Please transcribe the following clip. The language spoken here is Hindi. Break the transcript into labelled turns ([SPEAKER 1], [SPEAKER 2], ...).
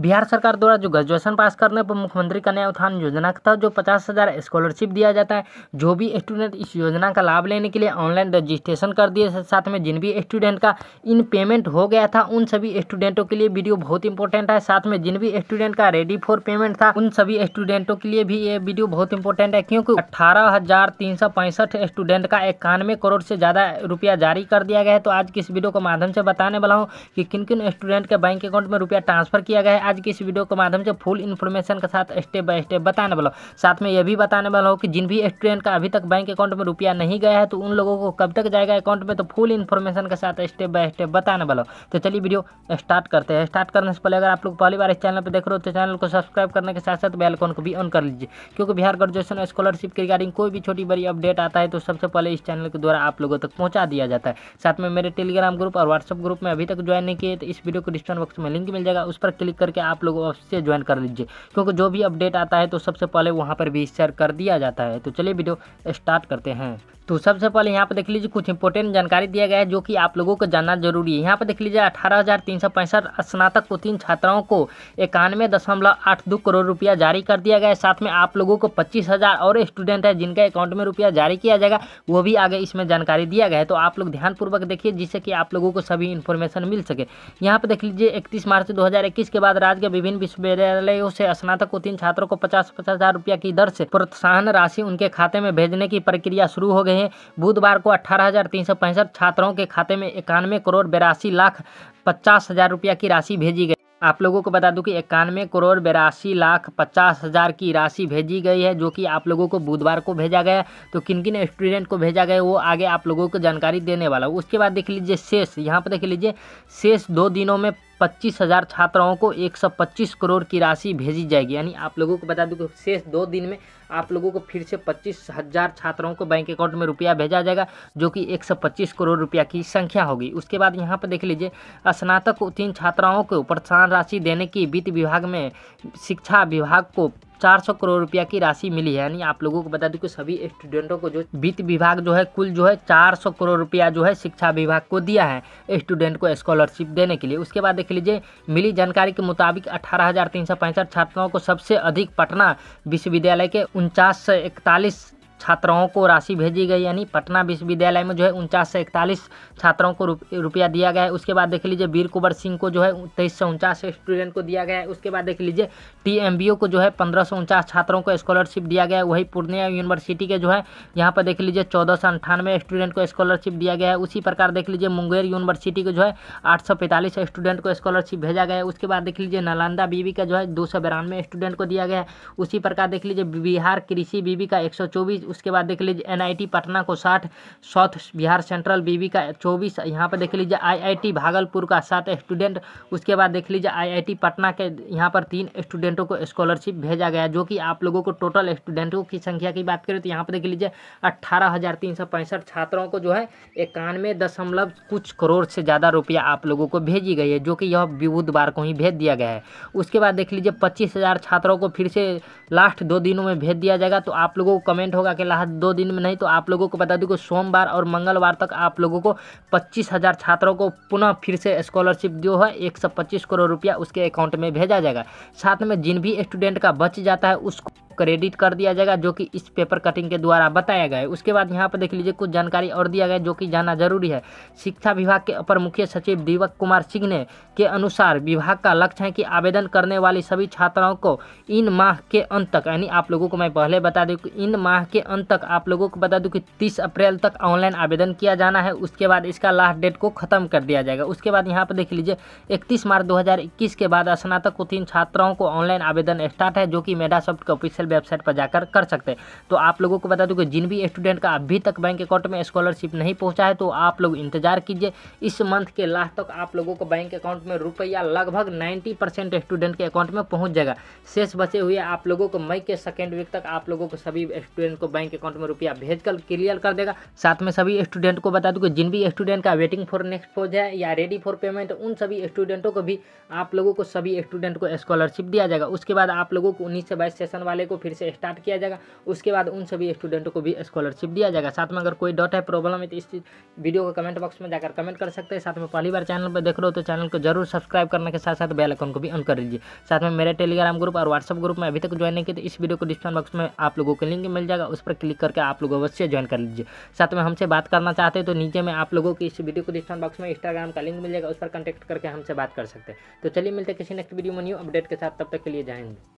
[SPEAKER 1] बिहार सरकार द्वारा जो ग्रेजुएशन पास करने पर मुख्यमंत्री कन्या उत्थान योजना के तहत जो पचास हज़ार स्कॉलरशिप दिया जाता है जो भी स्टूडेंट इस योजना का लाभ लेने के लिए ऑनलाइन रजिस्ट्रेशन कर दिए साथ में जिन भी स्टूडेंट का इन पेमेंट हो गया था उन सभी स्टूडेंटों के लिए वीडियो बहुत इंपॉर्टेंट है साथ में जिन भी स्टूडेंट का रेडी फॉर पेमेंट था उन सभी स्टूडेंटों के लिए भी ये वीडियो बहुत इंपॉर्टेंट है क्योंकि अट्ठारह स्टूडेंट का इक्यानवे करोड़ से ज़्यादा रुपया जारी कर दिया गया है तो आज किस वीडियो के माध्यम से बताने वाला हूँ कि किन किन स्टूडेंट के बैंक अकाउंट में रुपया ट्रांसफर किया गया है आज की इस वीडियो के माध्यम से फुल इन्फॉर्मेशन के साथ स्टेप बाय स्टेप बताने वाला हूँ साथ में यह भी बताने वाला हूँ कि जिन भी स्टूडेंट का अभी तक बैंक अकाउंट में रुपया नहीं गया है तो उन लोगों को कब तक जाएगा अकाउंट में तो फुल इन्फॉर्मेशन के साथ स्टेप बाय स्टेप बताने वाला हूँ तो चलिए वीडियो स्टार्ट करते हैं स्टार्ट करने से पहले अगर आप लोग पहली बार इस चैनल पर देख रहे हो तो चैनल को सब्सक्राइब करने के साथ साथ बेलकॉन को भी ऑन कर लीजिए क्योंकि बिहार ग्रेजुएशन स्कॉलरशिप के रिगार्डिंग कोई भी छोटी बड़ी अपडेट आता है तो सबसे पहले इस चैनल के द्वारा आप लोगों तक पहुँचा दिया जाता है साथ में मेरे टेलीग्राम ग्रुप और व्हाट्सअप ग्रुप में अभी तक ज्वाइन नहीं किए तो इस वीडियो को डिस्क्रिप्शन बॉक्स में लिंक मिल जाएगा उस पर क्लिक करके करके आप लोग उससे ज्वाइन कर लीजिए क्योंकि जो भी अपडेट आता है तो सबसे पहले वहाँ पर भी शेयर कर दिया जाता है तो चलिए वीडियो स्टार्ट करते हैं तो सबसे पहले यहाँ पर देख लीजिए कुछ इंपोर्टेंट जानकारी दिया गया है जो कि आप लोगों को जानना जरूरी है यहाँ पर देख लीजिए अठारह स्नातक को तीन छात्राओं को इक्यानवे दशमलव आठ दो करोड़ रुपया जारी कर दिया गया है साथ में आप लोगों को पच्चीस हज़ार और स्टूडेंट है जिनका अकाउंट में रुपया जारी किया जाएगा वो भी आगे इसमें जानकारी दिया गया है तो आप लोग ध्यानपूर्वक देखिए जिससे कि आप लोगों को सभी इन्फॉर्मेशन मिल सके यहाँ पर देख लीजिए इकतीस मार्च दो के बाद राज्य के विभिन्न विश्वविद्यालयों से स्नातक को छात्रों को पचास पचास हज़ार रुपया की दर से प्रोत्साहन राशि उनके खाते में भेजने की प्रक्रिया शुरू हो गई हैं बुधवार को अठारह छात्रों के खाते में इक्यानवे करोड़ बेरासी लाख पचास हज़ार रुपया की राशि भेजी गई आप लोगों को बता दूं कि इक्यानवे करोड़ बेरासी लाख पचास हज़ार की राशि भेजी गई है जो कि आप लोगों को बुधवार को भेजा गया तो किन किन स्टूडेंट को भेजा गया वो आगे आप लोगों को जानकारी देने वाला उसके बाद देख लीजिए शेष यहाँ पर देख लीजिए शेष दो दिनों में पच्चीस हज़ार छात्राओं को एक सौ पच्चीस करोड़ की राशि भेजी जाएगी यानी आप लोगों को बता दूँ कि शेष दो दिन में आप लोगों को फिर से पच्चीस हज़ार छात्राओं को बैंक अकाउंट में रुपया भेजा जाएगा जो कि एक सौ पच्चीस करोड़ रुपया की संख्या होगी उसके बाद यहाँ पर देख लीजिए स्नातक उत्तीर्ण छात्राओं को प्रोत्साहन राशि देने की वित्त विभाग में शिक्षा विभाग को 400 करोड़ रुपया की राशि मिली है यानी आप लोगों को बता दूं कि सभी स्टूडेंटों को जो वित्त विभाग जो है कुल जो है 400 करोड़ रुपया जो है शिक्षा विभाग को दिया है स्टूडेंट को स्कॉलरशिप देने के लिए उसके बाद देख लीजिए मिली जानकारी के मुताबिक अठारह छात्राओं को सबसे अधिक पटना विश्वविद्यालय के उनचास सौ छात्राओं को राशि भेजी गई यानी पटना विश्वविद्यालय में जो है उनचास से इकतालीस छात्राओं को रुपया दिया गया है उसके बाद देख लीजिए वीर कुंवर सिंह को जो है तेईस सौ उनचास स्टूडेंट को दिया गया है उसके बाद देख लीजिए टी को जो है पंद्रह सौ उनचास छात्रों को स्कॉलरशिप दिया गया है वही पूर्णिया यूनिवर्सिटी के जो है यहाँ पर देख लीजिए चौदह सौ अंठानवे स्टूडेंट को स्कॉलरशिप दिया गया है उसी प्रकार देख लीजिए मुंगेर यूनिवर्सिटी को जो है आठ सौ पैंतालीस स्टूडेंट को स्कॉलरशिप भेजा गया है उसके बाद देख लीजिए नालंदा बीवी का जो है दो सौ बिरानवे स्टूडेंट को दिया गया है उसी प्रकार देख लीजिए बिहार कृषि बीवी का एक सौ चौबीस उसके बाद देख लीजिए एनआईटी पटना को साठ साउथ बिहार सेंट्रल बीबी का चौबीस यहाँ पर देख लीजिए आईआईटी भागलपुर का सात स्टूडेंट उसके बाद देख लीजिए आईआईटी पटना के यहाँ पर तीन स्टूडेंटों को स्कॉलरशिप भेजा गया जो कि आप लोगों को टोटल स्टूडेंटों की संख्या की बात करें तो यहाँ पर देख लीजिए अट्ठारह छात्रों को जो है इक्यानवे दशमलव कुछ करोड़ से ज़्यादा रुपया आप लोगों को भेजी गई है जो कि यह बुधवार को ही भेज दिया गया है उसके बाद देख लीजिए पच्चीस छात्रों को फिर से लास्ट दो दिनों में भेज दिया जाएगा तो आप लोगों को कमेंट होगा के हर दो दिन में नहीं तो आप लोगों को बता दूँ कि सोमवार और मंगलवार तक आप लोगों को पच्चीस हज़ार छात्रों को पुनः फिर से स्कॉलरशिप जो है एक सौ पच्चीस करोड़ रुपया उसके अकाउंट में भेजा जाएगा साथ में जिन भी स्टूडेंट का बच जाता है उसको क्रेडिट कर दिया जाएगा जो कि इस पेपर कटिंग के द्वारा बताया गया है उसके बाद यहाँ पर देख लीजिए कुछ जानकारी और दिया गया जो कि जाना जरूरी है शिक्षा विभाग के अपर मुख्य सचिव दीपक कुमार सिंह ने के अनुसार विभाग का लक्ष्य है कि आवेदन करने वाली सभी छात्राओं को इन माह के अंत तक यानी आप लोगों को मैं पहले बता दूँ कि इन माह के अंत तक आप लोगों को बता दूं कि 30 अप्रैल तक ऑनलाइन आवेदन किया जाना है उसके बाद इसका लास्ट डेट को खत्म कर दिया जाएगा उसके बाद यहाँ पर देख लीजिए 31 मार्च 2021 के बाद स्नातक को तीन छात्राओं को ऑनलाइन आवेदन स्टार्ट है जो कि मेडासॉफ्ट के ऑफिशियल वेबसाइट पर जाकर कर सकते हैं तो आप लोगों को बता दूँ कि जिन भी स्टूडेंट का अभी तक बैंक अकाउंट में स्कॉलरशिप नहीं पहुँचा है तो आप लोग इंतजार कीजिए इस मंथ के लास्ट तक आप लोगों को बैंक अकाउंट में रुपया लगभग नाइन्टी स्टूडेंट के अकाउंट में पहुँच जाएगा शेष बचे हुए आप लोगों को मई के सेकेंड वीक तक आप लोगों को सभी स्टूडेंट को बैंक अकाउंट में रुपया भेज कर क्लियर कर देगा साथ में सभी स्टूडेंट को बता दूँ कि जिन भी स्टूडेंट का वेटिंग फॉर नेक्स्ट फोज है या रेडी फॉर पेमेंट उन सभी स्टूडेंटों को भी आप लोगों को सभी स्टूडेंट को स्कॉलरशिप दिया जाएगा उसके बाद आप लोगों को उन्नीस से बाईस सेशन वाले को फिर से स्टार्ट किया जाएगा उसके बाद उन सभी स्टूडेंटों को भी स्कॉलरशिप दिया जाएगा साथ में अगर कोई डॉट है प्रॉब्लम है तो इस वीडियो को कमेंट बॉक्स में जाकर कमेंट कर सकते हैं साथ में पहली बार चैनल पर देख रहे हो तो चैनल को जरूर सब्सक्राइब करने के साथ साथ बेल आइकन को भी ऑन कर लीजिए साथ में मेरे टेलीग्राम ग्रुप और व्हाट्सअप ग्रुप में अभी तक ज्वाइन नहीं किया तो इस वीडियो को डिस्क्रिप्शन बॉक्स में आप लोगों को लिंक मिल जाएगा उस पर क्लिक करके आप लोग अवश्य ज्वाइन कर लीजिए साथ में हमसे बात करना चाहते हैं तो नीचे में आप लोगों की इस वीडियो को डिस्क्रिप्शन बॉक्स में इंस्टाग्राम का लिंक मिल जाएगा उस पर कॉन्टैक्ट करके हमसे बात कर सकते हैं तो चलिए मिलते हैं किसी नेक्स्ट वीडियो में न्यू अपडेट के साथ तब तक के लिए जाएंगे